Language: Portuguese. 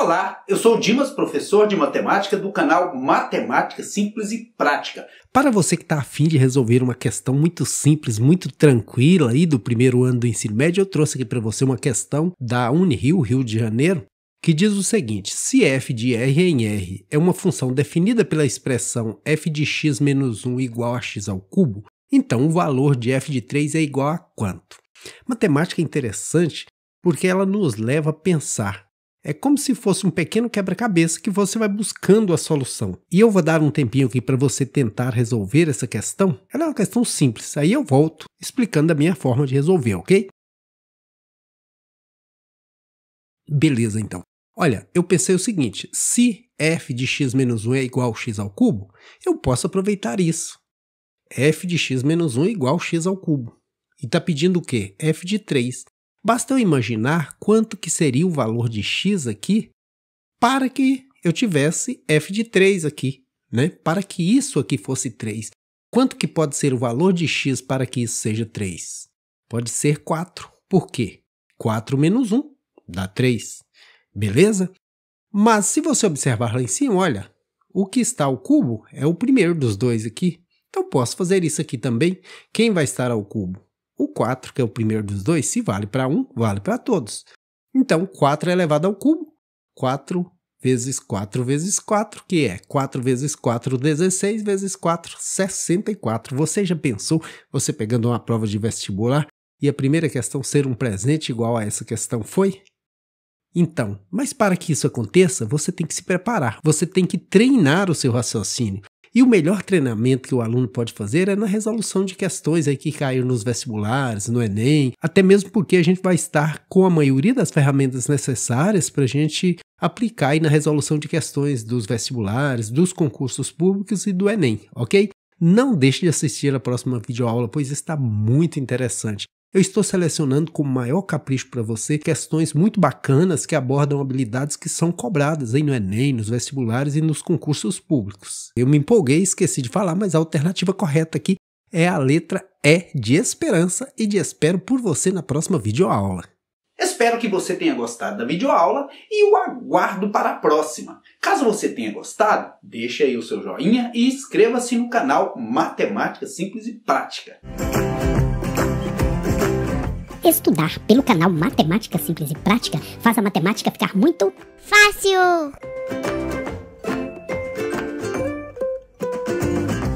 Olá, eu sou o Dimas, professor de matemática do canal Matemática Simples e Prática. Para você que está afim de resolver uma questão muito simples, muito tranquila aí do primeiro ano do ensino médio, eu trouxe aqui para você uma questão da Unirio, Rio de Janeiro, que diz o seguinte: se f de r em r é uma função definida pela expressão f de x menos 1 igual a x ao cubo, então o valor de f de 3 é igual a quanto? Matemática é interessante porque ela nos leva a pensar é como se fosse um pequeno quebra-cabeça que você vai buscando a solução. E eu vou dar um tempinho aqui para você tentar resolver essa questão. Ela é uma questão simples, aí eu volto explicando a minha forma de resolver, ok? Beleza, então. Olha, eu pensei o seguinte: se f de x menos 1 é igual a x ao cubo, eu posso aproveitar isso. f de x menos 1 é igual a x ao cubo. E está pedindo o quê? f de 3. Basta eu imaginar quanto que seria o valor de x aqui para que eu tivesse f de 3 aqui, né? Para que isso aqui fosse 3. Quanto que pode ser o valor de x para que isso seja 3? Pode ser 4. Por quê? 4 menos 1 dá 3. Beleza? Mas se você observar lá em cima, olha, o que está ao cubo é o primeiro dos dois aqui. Então posso fazer isso aqui também. Quem vai estar ao cubo? O 4, que é o primeiro dos dois, se vale para um, vale para todos. Então, 4 é elevado ao cubo. 4 vezes 4 vezes 4, que é 4 vezes 4, 16 vezes 4, 64. Você já pensou você pegando uma prova de vestibular e a primeira questão ser um presente igual a essa questão foi? Então, mas para que isso aconteça, você tem que se preparar, você tem que treinar o seu raciocínio, e o melhor treinamento que o aluno pode fazer é na resolução de questões aí que caíram nos vestibulares, no Enem, até mesmo porque a gente vai estar com a maioria das ferramentas necessárias para a gente aplicar aí na resolução de questões dos vestibulares, dos concursos públicos e do Enem, ok? Não deixe de assistir a próxima videoaula, pois está muito interessante. Eu estou selecionando com o maior capricho para você questões muito bacanas que abordam habilidades que são cobradas aí no Enem, é nos vestibulares e nos concursos públicos. Eu me empolguei, esqueci de falar, mas a alternativa correta aqui é a letra E de esperança e de espero por você na próxima videoaula. Espero que você tenha gostado da videoaula e o aguardo para a próxima. Caso você tenha gostado, deixe aí o seu joinha e inscreva-se no canal Matemática Simples e Prática. Estudar pelo canal Matemática Simples e Prática faz a matemática ficar muito fácil.